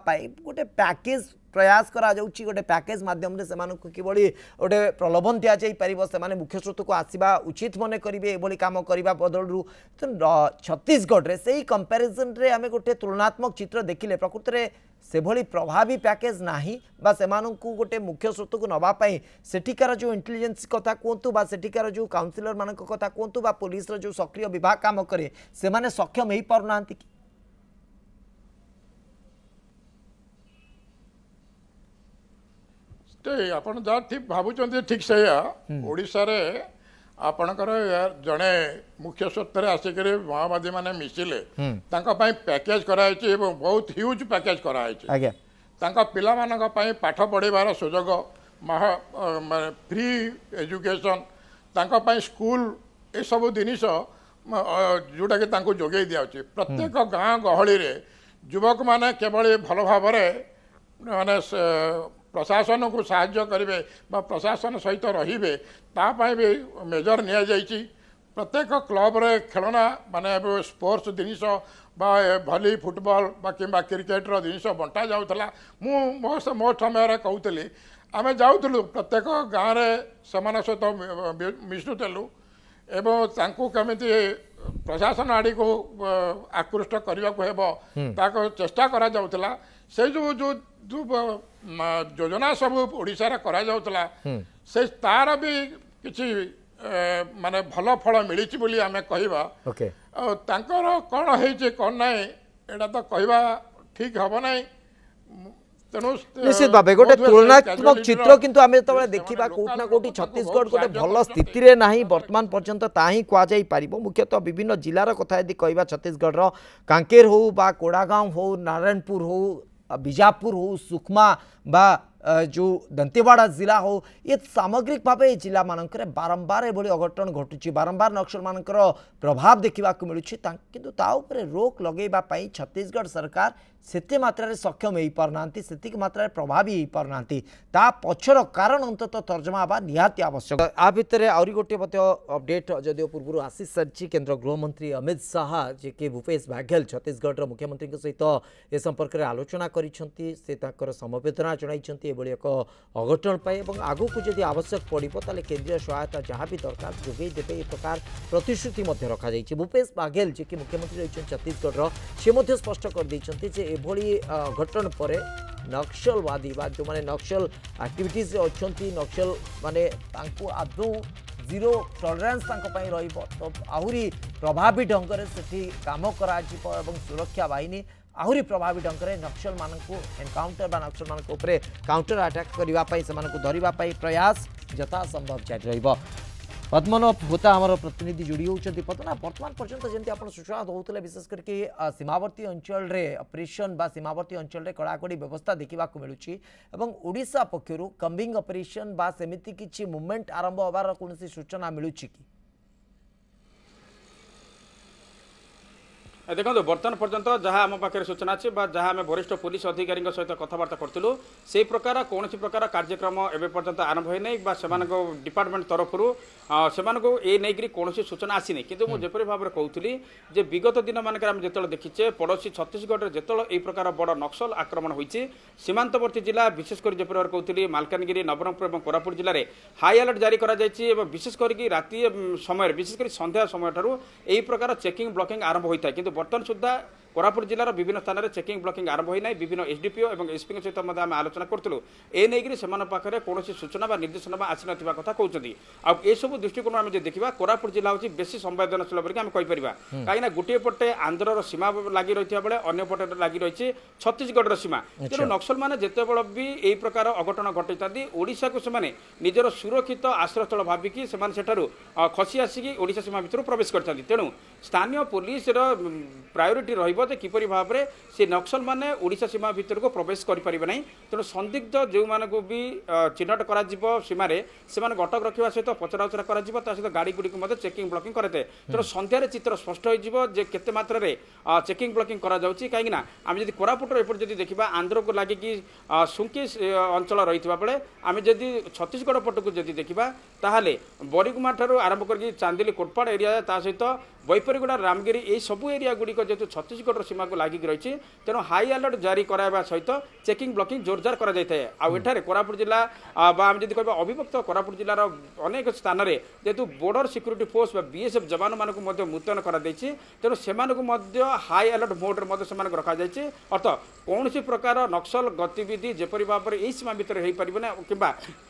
গোটে প্যাকেজ प्रयास କରାଯାଉଛି ଗୋଟେ ପ୍ୟାକେଜ୍ ମାଧ୍ୟମରେ ସେମାନଙ୍କୁ କିଭଳି ଗୋଟେ ପ୍ରଲୋଭନ ଦିଆଯାଇପାରିବ ସେମାନେ ମୁଖ୍ୟ ସ୍ରୋତକୁ ଆସିବା ଉଚିତ ମନେ କରିବେ ଏଭଳି କାମ କରିବା ବଦଳରୁ ଛତିଶଗଡ଼ରେ ସେଇ କମ୍ପାରିଜନ୍ରେ ଆମେ ଗୋଟେ ତୁଳନାତ୍ମକ ଚିତ୍ର ଦେଖିଲେ ପ୍ରକୃତରେ ସେଭଳି ପ୍ରଭାବୀ ପ୍ୟାକେଜ୍ ନାହିଁ ବା ସେମାନଙ୍କୁ ଗୋଟେ ମୁଖ୍ୟ ସ୍ରୋତକୁ ନେବା ପାଇଁ ସେଠିକାର ଯେଉଁ ଇଣ୍ଟେଲିଜେନ୍ସ କଥା କୁହନ୍ତୁ ବା ସେଠିକାର ଯେଉଁ କାଉନସିଲରମାନଙ୍କ କଥା କୁହନ୍ତୁ ବା ପୋଲିସର ଯେଉଁ ସକ୍ରିୟ ବିଭାଗ କାମ କରେ ସେମାନେ ସକ୍ଷମ ହେଇପାରୁନାହାନ୍ତି କି ତ ଆପଣ ଯାହା ଠିକ୍ ଭାବୁଛନ୍ତି ଠିକ୍ ସେଇଆ ଓଡ଼ିଶାରେ ଆପଣଙ୍କର ଜଣେ ମୁଖ୍ୟ ସତ୍ତାରେ ଆସିକରି ମାଓବାଦୀମାନେ ମିଶିଲେ ତାଙ୍କ ପାଇଁ ପ୍ୟାକେଜ୍ କରାହେଇଛି ଏବଂ ବହୁତ ହ୍ୟୁଜ୍ ପ୍ୟାକେଜ୍ କରାହେଇଛି ତାଙ୍କ ପିଲାମାନଙ୍କ ପାଇଁ ପାଠ ପଢ଼ିବାର ସୁଯୋଗ ମାନେ ଫ୍ରି ଏଜୁକେସନ୍ ତାଙ୍କ ପାଇଁ ସ୍କୁଲ ଏସବୁ ଜିନିଷ ଯେଉଁଟାକି ତାଙ୍କୁ ଯୋଗାଇ ଦିଆଯାଉଛି ପ୍ରତ୍ୟେକ ଗାଁ ଗହଳିରେ ଯୁବକମାନେ କିଭଳି ଭଲ ଭାବରେ ମାନେ ପ୍ରଶାସନକୁ ସାହାଯ୍ୟ କରିବେ ବା ପ୍ରଶାସନ ସହିତ ରହିବେ ତା ପାଇଁ ବି ମେଜର ନିଆଯାଇଛି ପ୍ରତ୍ୟେକ କ୍ଲବରେ ଖେଳନା ମାନେ ଏବେ ସ୍ପୋର୍ଟସ୍ ଜିନିଷ ବା ଭଲି ଫୁଟବଲ୍ ବା କିମ୍ବା କ୍ରିକେଟର ଜିନିଷ ବଣ୍ଟା ଯାଉଥିଲା ମୁଁ ମୋ ମୋ ସମୟରେ କହୁଥିଲି ଆମେ ଯାଉଥିଲୁ ପ୍ରତ୍ୟେକ ଗାଁରେ ସେମାନଙ୍କ ସହିତ ମିଶୁଥିଲୁ ଏବଂ ତାଙ୍କୁ କେମିତି ପ୍ରଶାସନ ଆଡ଼କୁ ଆକୃଷ୍ଟ କରିବାକୁ ହେବ ତାକୁ ଚେଷ୍ଟା କରାଯାଉଥିଲା ସେ ଯେଉଁ ଯେଉଁ ଯେଉଁ ଯୋଜନା ସବୁ ଓଡ଼ିଶାରେ କରାଯାଉଥିଲା ସେ ତାର ବି କିଛି ମାନେ ଭଲ ଫଳ ମିଳିଛି ବୋଲି ଆମେ କହିବା ଆଉ ତାଙ୍କର କ'ଣ ହେଇଛି କ'ଣ ନାହିଁ ଏଇଟା ତ କହିବା ଠିକ୍ ହେବ ନାହିଁ নিশ্চিত ভাবে গোটে তুলনাত্মক চিত্র কিন্তু আমি যেতবে দেখিবা কোটি না কোটি ছত্তিশগড় গোটে ভাল স্থিতিরে না বর্তমান পর্যন্ত তা হি কুযাই পারিব মুখ্যতঃ বিভিন্ন জেলার কথা যদি কহা ছত্তিশগড়র কাঙ্কের হো বা কোড়াগাঁও হো নারায়ণপুর হো बीजापुर हो सुकमा बा जो दंतेवाड़ा जिला हो ये सामग्रिक भाव जिला मान बारंबार ये अघटन घटू बारंबार नक्सल मान प्रभाव देखा मिलूँ कि रोक लगे छत्तीसगढ़ सरकार ସେତେ ମାତ୍ରାରେ ସକ୍ଷମ ହୋଇପାରୁନାହାନ୍ତି ସେତିକି ମାତ୍ରାରେ ପ୍ରଭାବୀ ହୋଇପାରୁନାହାନ୍ତି ତା ପଛର କାରଣ ଅନ୍ତତଃ ତର୍ଜମା ହେବା ନିହାତି ଆବଶ୍ୟକ ଆ ଭିତରେ ଆହୁରି ଗୋଟିଏ ମଧ୍ୟ ଅପଡେଟ୍ ଯଦିଓ ପୂର୍ବରୁ ଆସିସାରିଛି କେନ୍ଦ୍ର ଗୃହମନ୍ତ୍ରୀ ଅମିତ ଶାହା ଯିଏକି ଭୂପେଶ ବାଘେଲ ଛତିଶଗଡ଼ର ମୁଖ୍ୟମନ୍ତ୍ରୀଙ୍କ ସହିତ ଏ ସମ୍ପର୍କରେ ଆଲୋଚନା କରିଛନ୍ତି ସେ ତାଙ୍କର ସମବେଦନା ଜଣାଇଛନ୍ତି ଏଭଳି ଏକ ଅଘଟଣ ପାଇଁ ଏବଂ ଆଗକୁ ଯଦି ଆବଶ୍ୟକ ପଡ଼ିବ ତାହେଲେ କେନ୍ଦ୍ରୀୟ ସହାୟତା ଯାହା ବି ଦରକାର ଯୋଗାଇ ଦେବେ ଏ ପ୍ରକାର ପ୍ରତିଶ୍ରୁତି ମଧ୍ୟ ରଖାଯାଇଛି ଭୂପେଶ ବାଘେଲ ଯିଏକି ମୁଖ୍ୟମନ୍ତ୍ରୀ ରହିଛନ୍ତି ଛତିଶଗଡ଼ର ସେ ମଧ୍ୟ ସ୍ପଷ୍ଟ କରିଦେଇଛନ୍ତି ଯେ ଏଭଳି ଘଟଣା ପରେ ନକ୍ସଲବାଦୀ ବା ଯେଉଁମାନେ ନକ୍ସଲ ଆକ୍ଟିଭିଟିସ୍ରେ ଅଛନ୍ତି ନକ୍ସଲ ମାନେ ତାଙ୍କୁ ଆଦୌ ଜିରୋ ଟଲରାନ୍ସ ତାଙ୍କ ପାଇଁ ରହିବ ତ ଆହୁରି ପ୍ରଭାବୀ ଢଙ୍ଗରେ ସେଠି କାମ କରାଯିବ ଏବଂ ସୁରକ୍ଷା ବାହିନୀ ଆହୁରି ପ୍ରଭାବୀ ଢଙ୍ଗରେ ନକ୍ସଲମାନଙ୍କୁ ଏନକାଉଣ୍ଟର ବା ନକ୍ସଲମାନଙ୍କ ଉପରେ କାଉଣ୍ଟର ଆଟାକ୍ କରିବା ପାଇଁ ସେମାନଙ୍କୁ ଧରିବା ପାଇଁ ପ୍ରୟାସ ଯଥାସମ୍ଭବ ଜାରି ରହିବ पद्मनाभ होता आम प्रतिनिधि जोड़ी होती पद्मनाभ बर्तमान पर्यटन जमी आप सूचना दूसरे विशेष करके सीमावर्ती अंचल अपरेसन सीमावर्ती अंचल कड़ाकड़ी व्यवस्था देखा मिलूशा पक्षर कम्बिंग अपरेसन सेमती किसी मुभमेंट आरंभ हबार कौन सूचना मिलू कि ଦେଖନ୍ତୁ ବର୍ତ୍ତମାନ ପର୍ଯ୍ୟନ୍ତ ଯାହା ଆମ ପାଖରେ ସୂଚନା ଅଛି ବା ଯାହା ଆମେ ବରିଷ୍ଠ ପୋଲିସ ଅଧିକାରୀଙ୍କ ସହିତ କଥାବାର୍ତ୍ତା କରିଥିଲୁ ସେହି ପ୍ରକାର କୌଣସି ପ୍ରକାର କାର୍ଯ୍ୟକ୍ରମ ଏବେ ପର୍ଯ୍ୟନ୍ତ ଆରମ୍ଭ ହୋଇନାହିଁ ବା ସେମାନଙ୍କୁ ଏ ନେଇକରି କୌଣସି ସୂଚନା ଆସିନି କିନ୍ତୁ ମୁଁ ଯେପରି ଭାବରେ କହୁଥିଲି ଯେ ବିଗତ ଦିନମାନଙ୍କରେ ଆମେ ଯେତେବେଳେ ଦେଖିଛେ ପଡ଼ୋଶୀ ଛତିଶଗଡ଼ରେ ଯେତେବେଳେ ଏହି ପ୍ରକାର ବଡ଼ ନକ୍ସଲ ଆକ୍ରମଣ ହୋଇଛି ସୀମାନ୍ତବର୍ତ୍ତୀ ଜିଲ୍ଲା ବିଶେଷ କରି ଯେପରି ଭାବରେ କହୁଥିଲି ମାଲକାନଗିରି ନବରଙ୍ଗପୁର ଏବଂ କୋରାପୁଟ ଜିଲ୍ଲାରେ ହାଇ ଆଲର୍ଟ ଜାରି କରାଯାଇଛି ଏବଂ ବିଶେଷ କରିକି ରାତି ସମୟରେ ବିଶେଷ କରି ସନ୍ଧ୍ୟା ସମୟଠାରୁ ଏହି ପ୍ରକାର ଚେକିଂ ବ୍ଲକିଂ ଆରମ୍ଭ ହୋଇଥାଏ କିନ୍ତୁ ବର୍ତ୍ତମାନ ସୁଦ୍ଧା କୋରାପୁଟ ଜିଲ୍ଲାର ବିଭିନ୍ନ ସ୍ଥାନରେ ଚେକିଂ ବ୍ଲକିଂ ଆରମ୍ଭ ହୋଇନାହିଁ ବିଭିନ୍ନ ଏସ୍ଡିପିଓ ଏବଂ ଏସ୍ପିଙ୍କ ସହିତ ମଧ୍ୟ ଆମେ ଆଲୋଚନା କରିଥିଲୁ ଏ ନେଇକରି ସେମାନଙ୍କ ପାଖରେ କୌଣସି ସୂଚନା ବା ନିର୍ଦ୍ଦେଶନାମା ଆସିନଥିବା କଥା କହୁଛନ୍ତି ଆଉ ଏସବୁ ଦୃଷ୍ଟିକୋଣ ଆମେ ଯଦି ଦେଖିବା କୋରାପୁଟ ଜିଲ୍ଲା ହେଉଛି ବେଶୀ ସମ୍ବେଦନଶୀଳ ବୋଲି ଆମେ କହିପାରିବା କାହିଁକିନା ଗୋଟିଏ ପଟେ ଆନ୍ଧ୍ରର ସୀମା ଲାଗି ରହିଥିବା ବେଳେ ଅନ୍ୟ ପଟେ ଲାଗି ରହିଛି ଛତିଶଗଡ଼ର ସୀମା ତେଣୁ ନକ୍ସଲମାନେ ଯେତେବେଳେ ବି ଏହି ପ୍ରକାର ଅଘଟଣ ଘଟାଇଥାନ୍ତି ଓଡ଼ିଶାକୁ ସେମାନେ ନିଜର ସୁରକ୍ଷିତ ଆଶ୍ରୟସ୍ଥଳ ଭାବିକି ସେମାନେ ସେଠାରୁ ଖସି ଆସିକି ଓଡ଼ିଶା ସୀମା ଭିତରୁ ପ୍ରବେଶ କରିଥାନ୍ତି ତେଣୁ ସ୍ଥାନୀୟ ପୋଲିସର ପ୍ରାୟୋରିଟି ରହିବ যে কিপর ভাবে সে নক্সল মানে ওড়শা সীমা ভিতরক প্রবেশ করে পারে না তেমন সন্দিগ্ধ যে চিহ্নট করা সীমার সে অটক রাখা সহ পচরাউচরা করা তা সহ গাড়িগুড়ি চেকিং ব্লকিং করা থাকে তেমন সন্ধ্যার চিত্র স্পষ্ট হয়ে যাব যে কত মাত্রার চেকিং ব্লকিং করা যাচ্ছে কিনা আমি যদি কোরাপুটর এপটে যদি দেখা আন্ধ্রক লাগি সুঙ্কি অঞ্চল রয়েছে বেড়ে আমি যদি ছত্তিশগড় পটকু যদি দেখা ତାହେଲେ ବରିଗୁମାଠାରୁ ଆରମ୍ଭ କରିକି ଚାନ୍ଦିଲି କୋଟପାଡ଼ ଏରିଆ ତା ସହିତ ବୈପରିଗୁଡ଼ା ରାମଗିରି ଏହି ସବୁ ଏରିଆ ଗୁଡ଼ିକ ଯେହେତୁ ଛତିଶଗଡ଼ର ସୀମାକୁ ଲାଗିକି ରହିଛି ତେଣୁ ହାଇ ଆଲର୍ଟ ଜାରି କରାଇବା ସହିତ ଚେକିଂ ବ୍ଲକିଂ ଜୋରଜାର କରାଯାଇଥାଏ ଆଉ ଏଠାରେ କୋରାପୁଟ ଜିଲ୍ଲା ବା ଆମେ ଯଦି କହିବା ଅବିଭକ୍ତ କୋରାପୁଟ ଜିଲ୍ଲାର ଅନେକ ସ୍ଥାନରେ ଯେହେତୁ ବୋର୍ଡର ସିକ୍ୟୁରିଟି ଫୋର୍ସ ବା ବିଏସ୍ଏଫ୍ ଯବାନମାନଙ୍କୁ ମଧ୍ୟ ମୁତୟନ କରାଯାଇଛି ତେଣୁ ସେମାନଙ୍କୁ ମଧ୍ୟ ହାଇ ଆଲର୍ଟ ମୋଡ଼ରେ ମଧ୍ୟ ସେମାନଙ୍କୁ ରଖାଯାଇଛି ଅର୍ଥ କୌଣସି ପ୍ରକାର ନକ୍ସଲ ଗତିବିଧି ଯେପରି ଭାବରେ ଏହି ସୀମା ଭିତରେ ହୋଇପାରିବ ନା କିମ୍ବା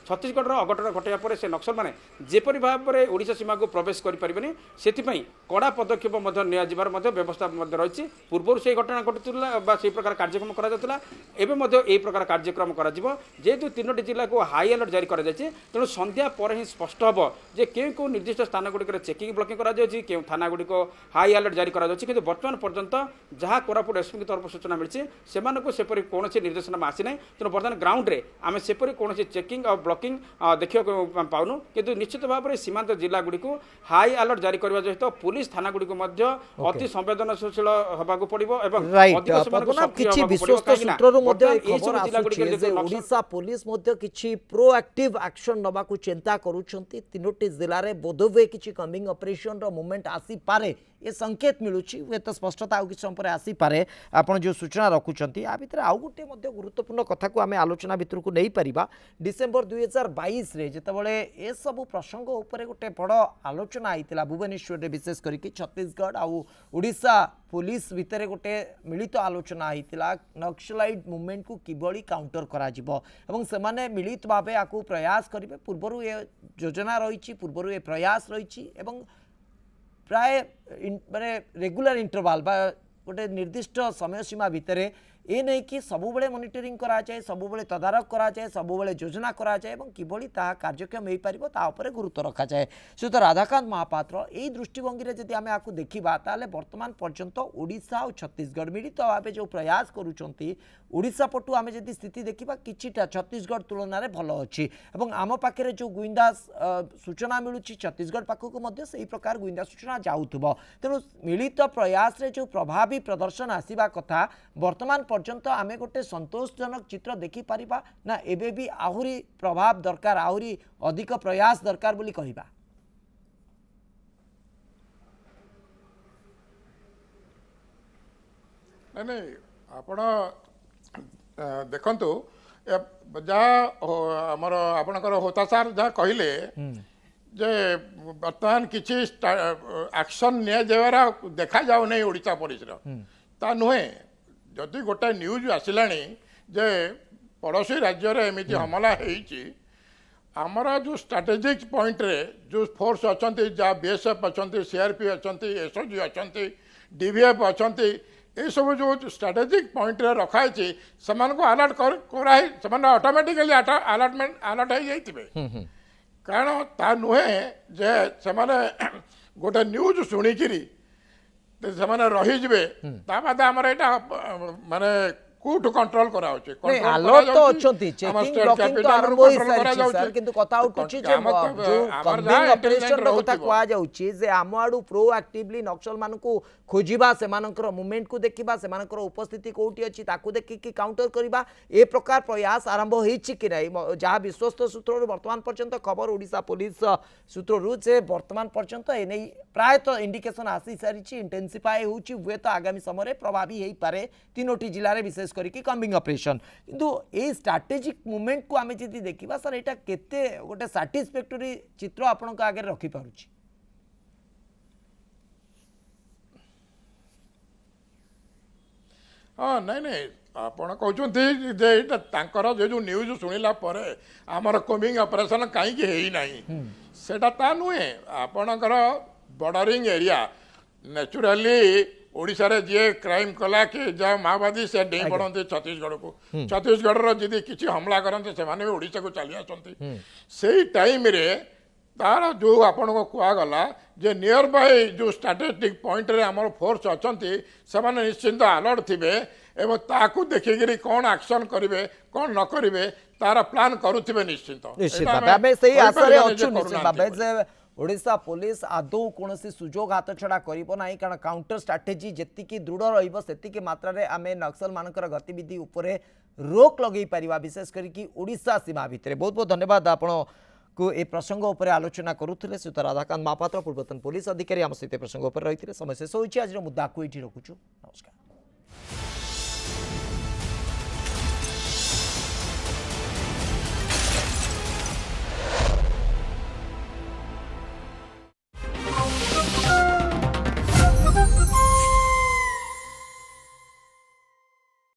ଛତିଶଗଡ଼ର ଅଘଟଣ ଘଟାଇବା ପରେ ସେ ନକ୍ସଲ ସେମାନେ ଯେପରି ଭାବରେ ଓଡ଼ିଶା ସୀମାକୁ ପ୍ରବେଶ କରିପାରିବେନି ସେଥିପାଇଁ କଡ଼ା ପଦକ୍ଷେପ ମଧ୍ୟ ନିଆଯିବାର ମଧ୍ୟ ବ୍ୟବସ୍ଥା ମଧ୍ୟ ରହିଛି ପୂର୍ବରୁ ସେହି ଘଟଣା ଘଟୁଥିଲା ବା ସେହି ପ୍ରକାର କାର୍ଯ୍ୟକ୍ରମ କରାଯାଉଥିଲା ଏବେ ମଧ୍ୟ ଏହି ପ୍ରକାର କାର୍ଯ୍ୟକ୍ରମ କରାଯିବ ଯେହେତୁ ତିନୋଟି ଜିଲ୍ଲାକୁ ହାଇ ଆଲର୍ଟ ଜାରି କରାଯାଇଛି ତେଣୁ ସନ୍ଧ୍ୟା ପରେ ହିଁ ସ୍ପଷ୍ଟ ହେବ ଯେ କେଉଁ କେଉଁ ନିର୍ଦ୍ଦିଷ୍ଟ ସ୍ଥାନଗୁଡ଼ିକରେ ଚେକିଂ ବ୍ଲକିଂ କରାଯାଉଛି କେଉଁ ଥାନାଗୁଡ଼ିକ ହାଇ ଆଲର୍ଟ ଜାରି କରାଯାଉଛି କିନ୍ତୁ ବର୍ତ୍ତମାନ ପର୍ଯ୍ୟନ୍ତ ଯାହା କୋରାପୁଟ ଏସ୍ପିଙ୍କ ତରଫରୁ ସୂଚନା ମିଳିଛି ସେମାନଙ୍କୁ ସେପରି କୌଣସି ନିର୍ଦ୍ଦେଶନାମା ଆସିନାହିଁ ତେଣୁ ବର୍ତ୍ତମାନ ଗ୍ରାଉଣ୍ଡରେ ଆମେ ସେପରି କୌଣସି ଚେକିଂ ଆଉ ବ୍ଲକିଂ ଦେଖିବାକୁ ପାଉନୁ କିନ୍ତୁ ନିଶ୍ଚିତ ଭାବରେ ସୀମାନ୍ତ ଜିଲ୍ଲାଗୁଡ଼ିକୁ ହାଇ ଆଲର୍ଟ ଜାରି କରିବା ସହିତ ପୁଲିସ୍ ଥାନାଗୁଡ଼ିକୁ ମଧ୍ୟ ଅତି ସମ୍ବେଦନଶୀଳ ହେବାକୁ ପଡ଼ିବ ଏବଂ କିଛି ବିଶ୍ୱସ୍ତ ସୂତ୍ରରୁ ମଧ୍ୟ ଖବର ଆସୁଛି ଯେ ଓଡ଼ିଶା ପୋଲିସ ମଧ୍ୟ କିଛି ପ୍ରୋଆକ୍ଟିଭ ଆକ୍ସନ ନେବାକୁ ଚିନ୍ତା କରୁଛନ୍ତି ତିନୋଟି ଜିଲ୍ଲାରେ ବୋଧହୁଏ କିଛି କମିଂ ଅପରେସନର ମୁଭମେଣ୍ଟ ଆସିପାରେ ଏ ସଙ୍କେତ ମିଳୁଛି ହୁଏତ ସ୍ପଷ୍ଟତା ଆଉ କିଛି ସମୟ ଆସିପାରେ ଆପଣ ଯେଉଁ ସୂଚନା ରଖୁଛନ୍ତି ଆ ଭିତରେ ଆଉ ଗୋଟିଏ ମଧ୍ୟ ଗୁରୁତ୍ୱପୂର୍ଣ୍ଣ କଥାକୁ ଆମେ ଆଲୋଚନା ଭିତରକୁ ନେଇପାରିବା ଡିସେମ୍ବର ଦୁଇହଜାର ବାଇଶରେ ଯେତେବେଳେ ଏସବୁ ପ୍ରସଙ୍ଗ ଉପରେ ଗୋଟେ ବଡ଼ ଆଲୋଚନା ହେଇଥିଲା ଭୁବନେଶ୍ୱରରେ ବିଶେଷ କରିକି ଛତିଶଗଡ଼ ଆଉ ଓଡ଼ିଶା ପୋଲିସ ଭିତରେ ଗୋଟେ ମିଳିତ ଆଲୋଚନା ହେଇଥିଲା ନକ୍ସଲାଇଟ୍ ମୁଭମେଣ୍ଟକୁ କିଭଳି କାଉଣ୍ଟର କରାଯିବ ଏବଂ ସେମାନେ ମିଳିତ ଭାବେ ଆକୁ ପ୍ରୟାସ କରିବେ ପୂର୍ବରୁ ଏ ଯୋଜନା ରହିଛି ପୂର୍ବରୁ ଏ ପ୍ରୟାସ ରହିଛି ଏବଂ প্রায় মানে রেগুলার ইন্টারভাল বা ওইটা নির্দিষ্ট সময়সীমা ভিতরে এ নেই সবুলে মনিটরিং করা যায় সবুলে তদারক করা যায় সবুলে যোজনা করা যায় এবং কিভাবে তাহা কার্যক্ষম হয়ে তা উপরে গুরুত্ব রখা যায় সুতরাং রাধাকান্ত মহাপাত্র এই দৃষ্টিভঙ্গি যদি আমি আকু দেখিবা তাহলে বর্তমান পর্যন্ত ওড়িশা ও ছত্তিশগড় মিলিত ভাবে যে প্রয়াস করুচার ওড়িশা পটু আমি যদি স্থিতি দেখিবা কিছুটা ছত্তিশগড় তুলনায় ভাল অছি এবং আম পাখে যে গুইন্দা সূচনা মিলুছি ছত্তিশগড় পাখক মধ্যে সেই প্রকার গুইন্দা সূচনা যাওথব তেমন মিলিত প্রয়াসে যে প্রভাবী প্রদর্শন আসবা কথা বর্তমান পর্যন্ত আমি গোটে সন্তোষজনক চিত্র দেখিপারিবা না এবে বি আহুরি প্রভাব দরকার আহুরি অধিক প্রয়াস দরকার বলি কহিবা ନାଇଁ ନାଇଁ ଆପଣ ଦେଖନ୍ତୁ ଯାହା ଆମର ଆପଣଙ୍କର ହୋତା ସାର୍ ଯାହା କହିଲେ ଯେ ବର୍ତ୍ତମାନ କିଛି ଆକ୍ସନ୍ ନିଆଯିବାର ଦେଖାଯାଉନାହିଁ ଓଡ଼ିଶା ପୋଲିସର ତା ନୁହେଁ जदि गोटे न्यूज आसला जे राज्य एमती हमला आमर जो स्ट्राटेजिक पॉइंट रे जो फोर्स अच्छा जहाँ बी एस एफ अच्छा सीआरपी अच्छा एस जी अच्छा डीभीएफ अच्छा ये सब जो स्ट्राटेजिक पॉइंट रे रखाई से आलर्ट कराई आलर्टमेंट आलर्ट हो जाए कारण ता नुहे जे से गोटे न्यूज शुणी ସେମାନେ ରହିଯିବେ ତା ರಹಿಜ್ಬೆ ଆମର ଏଇଟା ମାନେ কোটু কন্ট্রোল করা হচ্ছে আলর্ট তো অছন্তি চেকিং ব্লকিং তো আরম্ভ হই সারিছি স্যার কিন্তু কথা উঠুছি যে কম্বিং অপারেশন র কথা কোয়া যাউছি যে আম আড়ু প্রো অ্যাক্টিভলি নক্সল মানকু খোঁজিবা সেমানকৰ মুভমেন্ট কু দেখিবা সেমানকৰ উপস্থিতি কোটি অছি তাকু দেখি কি কাউন্টার করিবা এ প্রকার প্রয়াস আরম্ভ হইছি কি নাই যাহা বিশ্বস্ত সূত্রରୁ বর্তমান পর্যন্ত খবর ওড়িশা পুলিশ সূত্রରୁ যে বর্তমান পর্যন্ত এ নেই প্রায়তঃ ইন্ডিকেশন আসি সারিছি ইন্টেনসিফাই হউছি হুয়েত আগামী সময়রে প্রভাবী হেই পারে তিনোটি জেলারে বিশেষ ବେସ୍ କରିକି କମ୍ବିଂ ଅପରେସନ୍ କିନ୍ତୁ ଏଇ ଷ୍ଟ୍ରାଟେଜିକ୍ ମୁଭମେଣ୍ଟକୁ ଆମେ ଯଦି ଦେଖିବା ସାର୍ ଏଇଟା କେତେ ଗୋଟେ ସାଟିସ୍ଫ୍ୟାକ୍ଟୋରି ଚିତ୍ର ଆପଣଙ୍କ ଆଗରେ ରଖିପାରୁଛି ହଁ ନାଇଁ ନାଇଁ ଆପଣ କହୁଛନ୍ତି ଯେ ଏଇଟା ତାଙ୍କର ଯେ ଯେଉଁ ନ୍ୟୁଜ୍ ଶୁଣିଲା ପରେ ଆମର କୋମିଂ ଅପରେସନ୍ କାହିଁକି ହେଇନାହିଁ ସେଇଟା ତା ନୁହେଁ ଆପଣଙ୍କର ବର୍ଡ଼ରିଂ ଏରିଆ ନ୍ୟାଚୁରାଲି ଓଡ଼ିଶାରେ ଯିଏ କ୍ରାଇମ୍ କଲା କି ଯାହା ମାଓବାଦୀ ସେ ଡେଇଁ ପଡ଼ନ୍ତି ଛତିଶଗଡ଼କୁ ଛତିଶଗଡ଼ର ଯଦି କିଛି ହମଲା କରନ୍ତି ସେମାନେ ବି ଓଡ଼ିଶାକୁ ଚାଲି ଆସନ୍ତି ସେଇ ଟାଇମ୍ରେ ତା'ର ଯେଉଁ ଆପଣଙ୍କୁ କୁହାଗଲା ଯେ ନିୟର ବାଇ ଯେଉଁ ଷ୍ଟ୍ରାଟେଜିକ୍ ପଏଣ୍ଟରେ ଆମର ଫୋର୍ସ ଅଛନ୍ତି ସେମାନେ ନିଶ୍ଚିନ୍ତ ଆଲର୍ଟ ଥିବେ ଏବଂ ତାକୁ ଦେଖିକିରି କ'ଣ ଆକ୍ସନ୍ କରିବେ କ'ଣ ନ କରିବେ ତାର ପ୍ଲାନ୍ କରୁଥିବେ ନିଶ୍ଚିନ୍ତ ଓଡ଼ିଶା ପୋଲିସ ଆଦୌ କୌଣସି ସୁଯୋଗ ହାତଛଡ଼ା କରିବ ନାହିଁ କାରଣ କାଉଣ୍ଟର ଷ୍ଟ୍ରାଟେଜି ଯେତିକି ଦୃଢ଼ ରହିବ ସେତିକି ମାତ୍ରାରେ ଆମେ ନକ୍ସଲମାନଙ୍କର ଗତିବିଧି ଉପରେ ରୋକ୍ ଲଗାଇ ପାରିବା ବିଶେଷ କରିକି ଓଡ଼ିଶା ସୀମା ଭିତରେ ବହୁତ ବହୁତ ଧନ୍ୟବାଦ ଆପଣଙ୍କୁ ଏ ପ୍ରସଙ୍ଗ ଉପରେ ଆଲୋଚନା କରୁଥିଲେ ଶ୍ରୀତ ରାଧାକାନ୍ତ ମହାପାତ୍ର ପୂର୍ବତନ ପୋଲିସ ଅଧିକାରୀ ଆମ ସହିତ ଏ ପ୍ରସଙ୍ଗ ଉପରେ ରହିଥିଲେ ସମୟ ଶେଷ ହୋଇଛି ଆଜିର ମୁଦ୍ଦାକୁ ଏଇଠି ରଖୁଛୁ ନମସ୍କାର